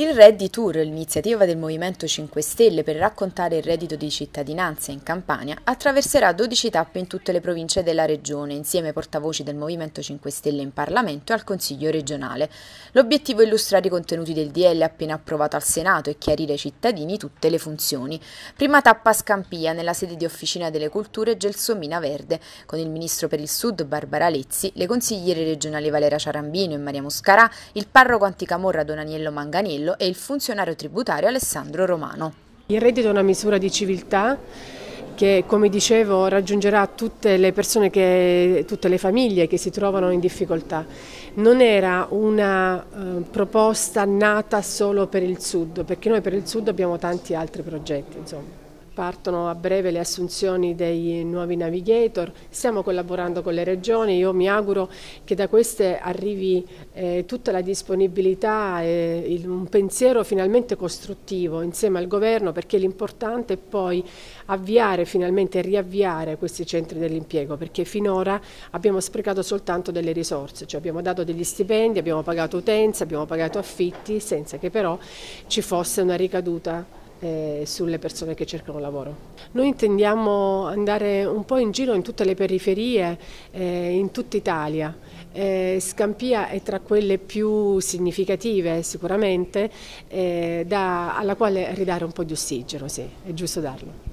Il Re Tour, l'iniziativa del Movimento 5 Stelle per raccontare il reddito di cittadinanza in Campania, attraverserà 12 tappe in tutte le province della regione, insieme ai portavoci del Movimento 5 Stelle in Parlamento e al Consiglio regionale. L'obiettivo è illustrare i contenuti del DL appena approvato al Senato e chiarire ai cittadini tutte le funzioni. Prima tappa a Scampia, nella sede di Officina delle Culture Gelsomina Verde, con il Ministro per il Sud Barbara Lezzi, le consigliere regionali Valera Ciarambino e Maria Muscarà, il parroco anticamorra Don Aniello Manganiello, Martello e il funzionario tributario Alessandro Romano. Il reddito è una misura di civiltà che come dicevo raggiungerà tutte le persone, che, tutte le famiglie che si trovano in difficoltà. Non era una eh, proposta nata solo per il sud, perché noi per il sud abbiamo tanti altri progetti. Insomma. Partono a breve le assunzioni dei nuovi navigator, stiamo collaborando con le regioni, io mi auguro che da queste arrivi eh, tutta la disponibilità e il, un pensiero finalmente costruttivo insieme al governo perché l'importante è poi avviare finalmente riavviare questi centri dell'impiego perché finora abbiamo sprecato soltanto delle risorse, cioè abbiamo dato degli stipendi, abbiamo pagato utenze, abbiamo pagato affitti senza che però ci fosse una ricaduta eh, sulle persone che cercano lavoro. Noi intendiamo andare un po' in giro in tutte le periferie, eh, in tutta Italia. Eh, Scampia è tra quelle più significative sicuramente, eh, da, alla quale ridare un po' di ossigeno, sì, è giusto darlo.